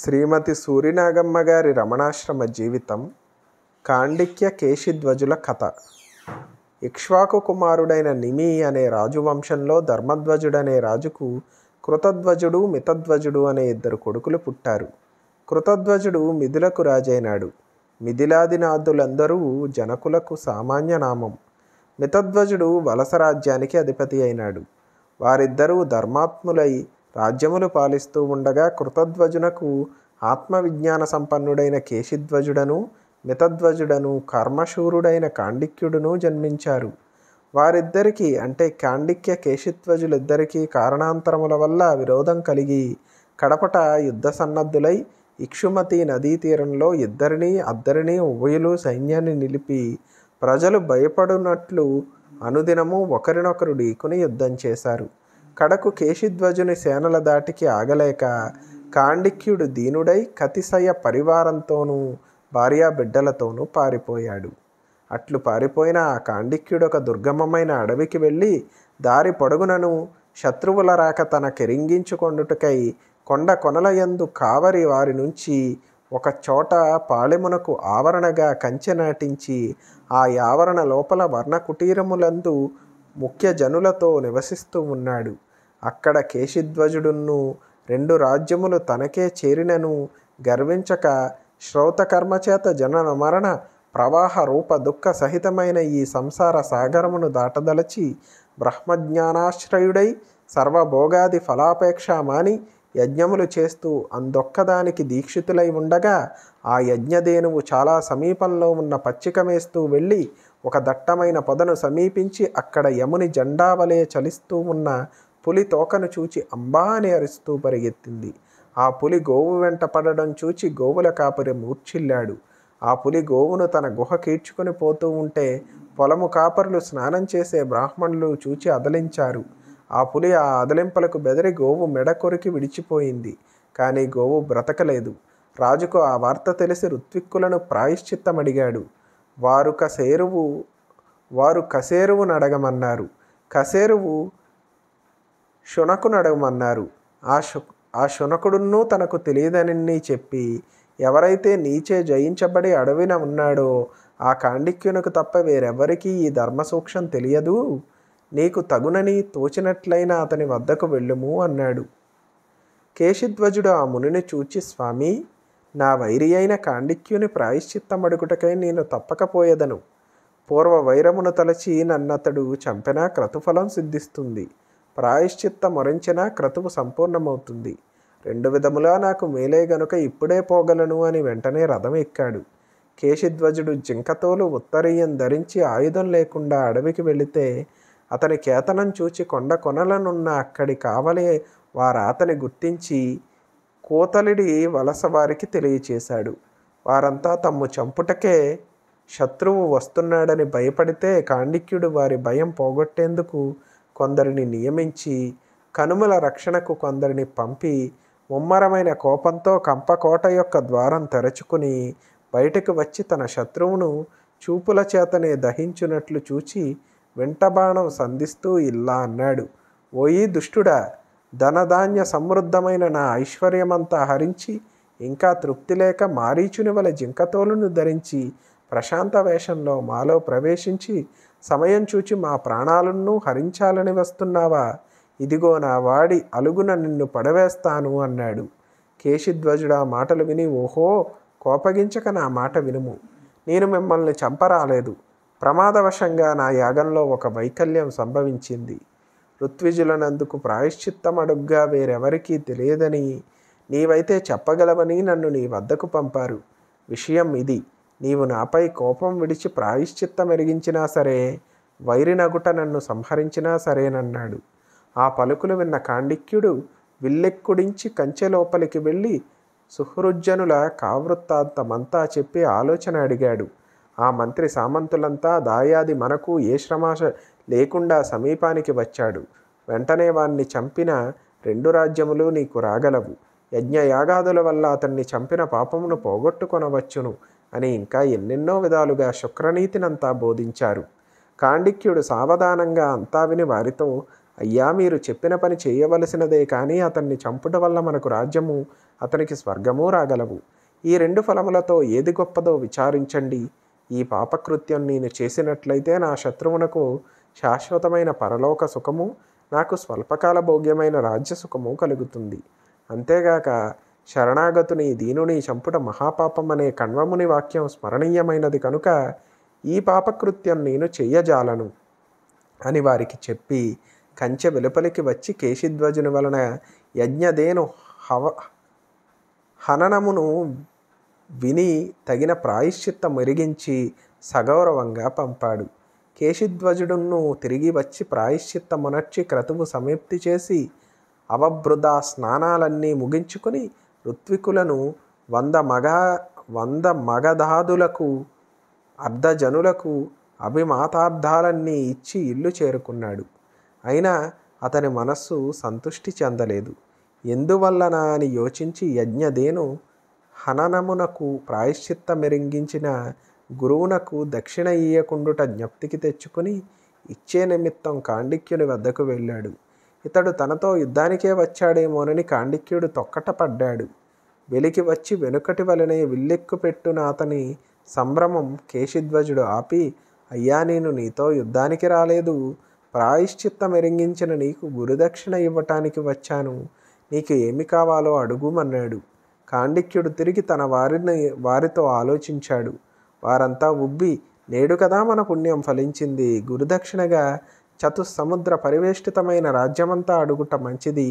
శ్రీమతి సూరినాగమ్మ గారి రమణాశ్రమ జీవితం కాండిక్య కేశిధ్వజుల కథ ఇక్ష్వాకు కుమారుడైన నిమి అనే రాజు వంశంలో ధర్మధ్వజుడనే రాజుకు కృతధ్వజుడు మితధ్వజుడు అనే ఇద్దరు కొడుకులు పుట్టారు కృతధ్వజుడు మిథులకు రాజైనాడు మిథిలాదినాథులందరూ జనకులకు సామాన్య నామం మితధ్వజుడు వలస రాజ్యానికి అధిపతి అయినాడు వారిద్దరూ ధర్మాత్ములై రాజ్యములు పాలిస్తూ ఉండగా కృతధ్వజునకు ఆత్మవిజ్ఞాన సంపన్నుడైన కేశిధ్వజుడను మితధ్వజుడను కర్మశూరుడైన కాండిక్యుడును జన్మించారు వారిద్దరికీ అంటే కాండిక్య కేశిధ్వజులిద్దరికీ కారణాంతరముల వల్ల విరోధం కలిగి కడపట యుద్ధ సన్నద్ధులై ఇక్షుమతి నదీ తీరంలో ఇద్దరినీ అద్దరినీ ఉభయులు సైన్యాన్ని నిలిపి ప్రజలు భయపడినట్లు అనుదినము ఒకరినొకరు ఢీకుని యుద్ధం చేశారు కడకు కేశిధ్వజుని సేనల దాటికి ఆగలేక కాండిక్యుడు దీనుడై కతిశయ పరివారంతోనూ భార్యాబిడ్డలతోనూ పారిపోయాడు అట్లు పారిపోయిన ఆ కాండిక్యుడు ఒక దుర్గమమైన అడవికి వెళ్ళి దారి పొడుగునను శత్రువుల రాక తన కెరింగించుకొండుటకై కొండ కొనలయందు కావరి వారి నుంచి ఒక చోట పాళెమునకు ఆవరణగా కంచె నాటించి ఆ ఆవరణ లోపల వర్ణ కుటీరములందు ముఖ్య జనులతో నివసిస్తూ ఉన్నాడు అక్కడ కేశిధ్వజుడును రెండు రాజ్యములు తనకే చేరినను గర్వించక శ్రౌతకర్మచేత జనన మరణ ప్రవాహ రూప దుఃఖ సహితమైన ఈ సంసార సాగరమును దాటదలచి బ్రహ్మజ్ఞానాశ్రయుడై సర్వభోగాది ఫలాపేక్ష మాని యజ్ఞములు చేస్తూ అందొక్కదానికి దీక్షితులై ఉండగా ఆ యజ్ఞదేనువు చాలా సమీపంలో ఉన్న పచ్చిక వెళ్ళి ఒక దట్టమైన పొదను సమీపించి అక్కడ యముని జెండావలే చలిస్తూ ఉన్న పులి తోకను చూచి అంబా అని అరుస్తూ పరిగెత్తింది ఆ పులి గోవు వెంట పడడం చూచి గోవుల కాపరి మూర్ఛిల్లాడు ఆ పులి గోవును తన గుహ కీడ్చుకుని పోతూ ఉంటే పొలము కాపరులు స్నానం చేసే బ్రాహ్మణులు చూచి అదలించారు ఆ పులి ఆ అదలింపలకు బెదిరి గోవు మెడ కొరికి విడిచిపోయింది కానీ గోవు బ్రతకలేదు రాజుకు ఆ వార్త తెలిసి ఋత్విక్కులను ప్రాయశ్చిత్తమడిగాడు వారు కసేరువు వారు కసేరువు నడగమన్నారు కసేరువు శునకు నడగమన్నారు ఆ శు ఆ శునకుడును తనకు తెలియదని చెప్పి ఎవరైతే నీచే జయించబడి అడవిన ఉన్నాడో ఆ కాండిక్యునకు తప్ప వేరెవరికీ ఈ ధర్మసూక్షం తెలియదు నీకు తగునని తోచినట్లయినా అతని వద్దకు వెళ్ళుము అన్నాడు కేశిధ్వజుడు ఆ మునిని చూచి స్వామి నా వైరి అయిన కాండిక్యుని ప్రాయశ్చిత్తమడుగుటకై నేను తప్పకపోయేదను పూర్వ వైరమును తలచి నన్నతడు చంపినా క్రతుఫలం సిద్ధిస్తుంది ప్రాయశ్చిత్త మరించినా క్రతువు సంపూర్ణమవుతుంది రెండు విధములా నాకు మేలే గనుక ఇప్పుడే పోగలను అని వెంటనే రథం ఎక్కాడు కేశిధ్వజుడు జింకతోలు ఉత్తరీయం ధరించి ఆయుధం లేకుండా అడవికి వెళితే అతని కేతనం చూచి కొండ కొనలనున్న అక్కడి కావలే వారు అతని గుర్తించి కోతలిడి వారికి తెలియచేశాడు వారంతా తమ్ము చంపుటకే శత్రువు వస్తున్నాడని భయపడితే కాండిక్యుడు వారి భయం పోగొట్టేందుకు కొందరిని నియమించి కనుమల రక్షణకు కొందరిని పంపి ముమ్మరమైన కోపంతో కంపకోట యొక్క ద్వారం తెరచుకుని బయటకు వచ్చి తన శత్రువును చూపుల చేతనే దహించునట్లు చూచి వెంటబాణం సంధిస్తూ ఇలా అన్నాడు ఓయి దుష్టుడా ధనధాన్య సమృద్ధమైన నా ఐశ్వర్యమంతా హరించి ఇంకా తృప్తి లేక మారీచుని వల జింకతోలును ధరించి ప్రశాంత వేషంలో మాలో ప్రవేశించి సమయం చూచి మా ప్రాణాలను హరించాలని వస్తున్నావా ఇదిగో నా వాడి అలుగున నిన్ను పడవేస్తాను అన్నాడు కేశిధ్వజుడా ఆ మాటలు విని ఓహో కోపగించక నా మాట వినుము నేను మిమ్మల్ని చంపరాలేదు ప్రమాదవశంగా నా యాగంలో ఒక వైకల్యం సంభవించింది ఋత్విజులనందుకు ప్రాయశ్చిత్తం అడుగ్గా వేరెవరికీ తెలియదని నీవైతే చెప్పగలవని నన్ను నీ వద్దకు పంపారు విషయం ఇది నీవు నాపై కోపం విడిచి ప్రాయశ్చిత్తం ఎరిగించినా సరే వైరినగుట నన్ను సంహరించినా సరేనన్నాడు ఆ పలుకులు విన్న కాండిక్యుడు విల్లెక్కుడించి కంచె లోపలికి వెళ్ళి సుహృజ్జనుల కావృత్తాంతమంతా చెప్పి ఆలోచన అడిగాడు ఆ మంత్రి సామంతులంతా దాయాది మనకు ఏ శ్రమాశ లేకుండా సమీపానికి వచ్చాడు వెంటనే వాణ్ణి చంపిన రెండు రాజ్యములు నీకు రాగలవు యజ్ఞయాగాదుల వల్ల అతన్ని చంపిన పాపమును పోగొట్టుకొనవచ్చును అని ఇంకా ఎన్నెన్నో విధాలుగా శుక్రనీతినంతా బోధించారు కాండిక్యుడు సావధానంగా అంతా విని వారితో అయ్యా మీరు చెప్పిన పని చేయవలసినదే కానీ అతన్ని చంపుట వల్ల మనకు రాజ్యము అతనికి స్వర్గము రాగలవు ఈ రెండు ఫలములతో ఏది గొప్పదో విచారించండి ఈ పాపకృత్యం నేను చేసినట్లయితే నా శత్రువునకు శాశ్వతమైన పరలోక సుఖము నాకు స్వల్పకాల భోగ్యమైన రాజ్య సుఖము కలుగుతుంది అంతేగాక శరణాగతుని దీనుని చంపుట మహాపాపం అనే కణ్వముని వాక్యం స్మరణీయమైనది కనుక ఈ పాపకృత్యం నేను చెయ్యజాలను అని వారికి చెప్పి కంచె వెలుపలికి వచ్చి కేశిధ్వజుని వలన యజ్ఞదేను హవ హననమును విని తగిన ప్రాయశ్చిత్తం మెరిగించి సగౌరవంగా పంపాడు కేశిధ్వజుడును తిరిగి వచ్చి ప్రాయశ్చిత్త మునర్చి క్రతువు సమీప్తి చేసి అవభృద స్నానాలన్నీ ముగించుకుని ఋత్వికులను వంద మగ వంద మగధాదులకు అర్ధజనులకు అభిమాతార్థాలన్నీ ఇచ్చి ఇల్లు చేరుకున్నాడు అయినా అతని మనస్సు సంతుష్టి చెందలేదు ఎందువల్లన అని యోచించి యజ్ఞదేను హననమునకు ప్రాయశ్చిత్త మెరింగించిన గురువునకు దక్షిణ ఇయ్యకుండుట జ్ఞప్తికి తెచ్చుకుని ఇచ్చే నిమిత్తం కాండిక్యుని వద్దకు వెళ్ళాడు ఇతడు తనతో యుద్ధానికే వచ్చాడేమోనని కాండిక్యుడు తొక్కట పడ్డాడు వెలికి వచ్చి వెనుకటి వలనే విల్లెక్కు పెట్టున అతని సంభ్రమం కేశిధ్వజుడు ఆపి అయ్యా నేను నీతో యుద్ధానికి రాలేదు ప్రాయశ్చిత్త మెరిగించిన నీకు గురుదక్షిణ ఇవ్వటానికి వచ్చాను నీకు ఏమి కావాలో అడుగుమన్నాడు కాండిక్యుడు తిరిగి తన వారిని వారితో ఆలోచించాడు వారంతా ఉబ్బి నేడు కదా మన పుణ్యం ఫలించింది గురుదక్షిణగా చతుస్సముద్ర పరివేష్టితమైన రాజ్యమంతా అడుగుట మంచిది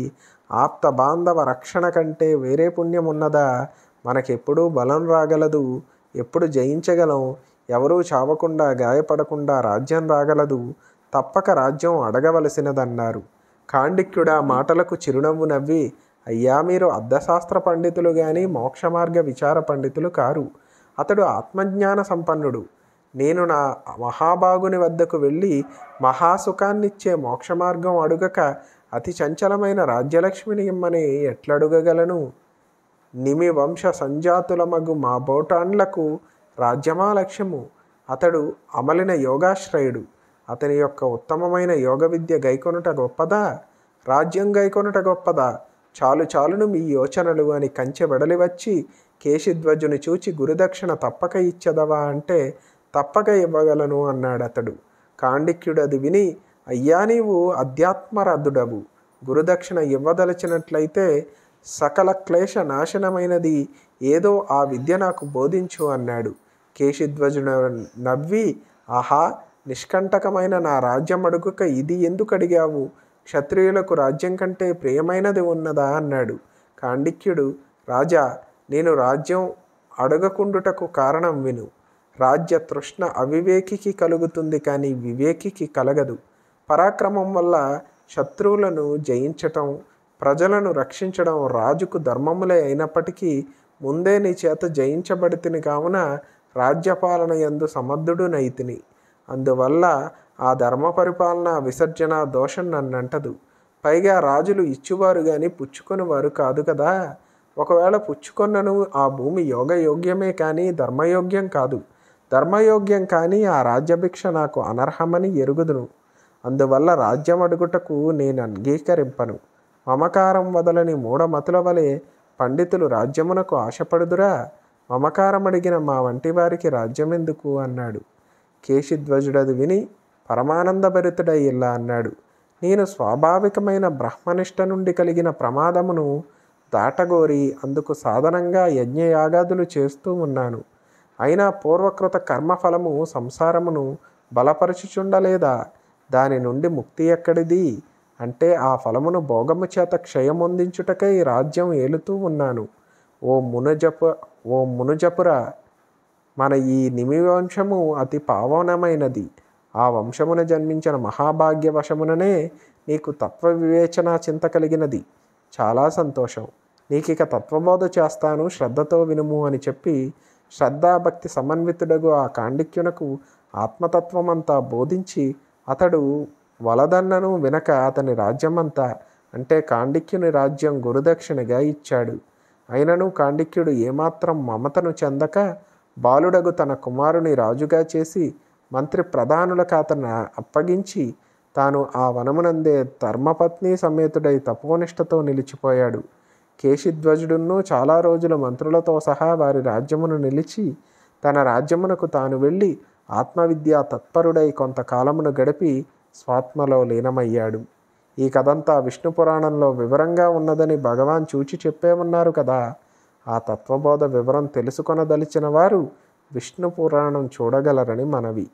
ఆప్త బాంధవ రక్షణ కంటే వేరే పుణ్యం ఉన్నదా మనకెప్పుడూ బలం రాగలదు ఎప్పుడు జయించగలం ఎవరూ చావకుండా గాయపడకుండా రాజ్యం రాగలదు తప్పక రాజ్యం అడగవలసినదన్నారు కాండిక్యుడా మాటలకు చిరునవ్వు నవ్వి అయ్యా మీరు అర్ధశాస్త్ర పండితులు కానీ మోక్షమార్గ విచార పండితులు కారు అతడు ఆత్మజ్ఞాన సంపన్నుడు నేను నా మహాబాగుని వద్దకు వెళ్ళి మహాసుఖాన్నిచ్చే మోక్ష మార్గం అడుగక అతి చంచలమైన రాజ్యలక్ష్మిని ఇమ్మని ఎట్లడుగగలను నిమి వంశ సంజాతుల మగు మా బోటాండ్లకు రాజ్యమా లక్ష్యము అతడు అమలిన యోగాశ్రయుడు అతని యొక్క ఉత్తమమైన యోగ విద్య గైకొనుట గొప్పదా రాజ్యం గైకొనుట గొప్పదా చాలు చాలును మీ యోచనలు అని కంచె వెడలి వచ్చి కేశిధ్వజుని చూచి గురుదక్షిణ తప్పక ఇచ్చదవా అంటే తప్పక ఇవ్వగలను అన్నాడతడు అది విని అయ్యా నీవు అధ్యాత్మరథుడవు గురుదక్షిణ ఇవ్వదలచినట్లయితే సకల క్లేశ నాశనమైనది ఏదో ఆ విద్య నాకు బోధించు అన్నాడు కేశిధ్వజుడు నవ్వి ఆహా నిష్కంటకమైన నా రాజ్యం అడుగుక ఇది ఎందుకు అడిగావు క్షత్రియులకు రాజ్యం కంటే ప్రియమైనది ఉన్నదా అన్నాడు కాండిక్యుడు రాజా నేను రాజ్యం అడగకుండుటకు కారణం విను రాజ్య తృష్ణ అవివేకికి కలుగుతుంది కానీ వివేకికి కలగదు పరాక్రమం వల్ల శత్రువులను జయించటం ప్రజలను రక్షించడం రాజుకు ధర్మములే అయినప్పటికీ ముందే నీ చేత జయించబడితిని కావున రాజ్యపాలన ఎందు నైతిని అందువల్ల ఆ ధర్మ పరిపాలన విసర్జన దోషం నన్నంటదు పైగా రాజులు ఇచ్చువారు కానీ పుచ్చుకొనివారు కాదు కదా ఒకవేళ పుచ్చుకొన్నను ఆ భూమి యోగయోగ్యమే కానీ ధర్మయోగ్యం కాదు ధర్మయోగ్యం కానీ ఆ రాజ్యభిక్ష నాకు అనర్హమని ఎరుగుదును అందువల్ల రాజ్యం అడుగుటకు నేను అంగీకరింపను మమకారం వదలని మూఢమతుల వలె పండితులు రాజ్యమునకు ఆశపడుదురా మమకారం అడిగిన మా వంటి వారికి రాజ్యమెందుకు అన్నాడు కేశిధ్వజుడది విని పరమానందభరితుడై ఇలా అన్నాడు నేను స్వాభావికమైన బ్రహ్మనిష్ట నుండి కలిగిన ప్రమాదమును దాటగోరి అందుకు సాధనంగా యజ్ఞయాగాదులు చేస్తూ ఉన్నాను అయినా పూర్వకృత కర్మఫలము సంసారమును బలపరచుచుండలేదా దాని నుండి ముక్తి ఎక్కడిది అంటే ఆ ఫలమును భోగము చేత క్షయమొందించుటకై రాజ్యం ఏలుతూ ఉన్నాను ఓ మునుజపు ఓ మునుజపుర మన ఈ నిమివంశము అతి పావనమైనది ఆ వంశమున జన్మించిన మహాభాగ్యవశముననే నీకు తత్వ వివేచన చింత కలిగినది చాలా సంతోషం నీకు ఇక తత్వబోధ చేస్తాను శ్రద్ధతో వినుము అని చెప్పి శ్రద్ధాభక్తి సమన్వితుడగు ఆ కాండిక్యునకు ఆత్మతత్వమంతా బోధించి అతడు వలదన్నను వినక అతని రాజ్యమంతా అంటే కాండిక్యుని రాజ్యం గురుదక్షిణగా ఇచ్చాడు అయినను కాండిక్యుడు ఏమాత్రం మమతను చెందక బాలుడగు తన కుమారుని రాజుగా చేసి మంత్రి ప్రధానులకు అతను అప్పగించి తాను ఆ వనమునందే ధర్మపత్ని సమేతుడై తపోనిష్టతో నిలిచిపోయాడు కేశిధ్వజుడును చాలా రోజుల మంత్రులతో సహా వారి రాజ్యమును నిలిచి తన రాజ్యమునకు తాను వెళ్ళి ఆత్మవిద్యా తత్పరుడై కొంతకాలమును గడిపి స్వాత్మలో లీనమయ్యాడు ఈ కథంతా విష్ణు పురాణంలో వివరంగా ఉన్నదని భగవాన్ చూచి చెప్పే ఉన్నారు కదా ఆ తత్వబోధ వివరం తెలుసుకొనదలిచిన వారు విష్ణు పురాణం చూడగలరని మనవి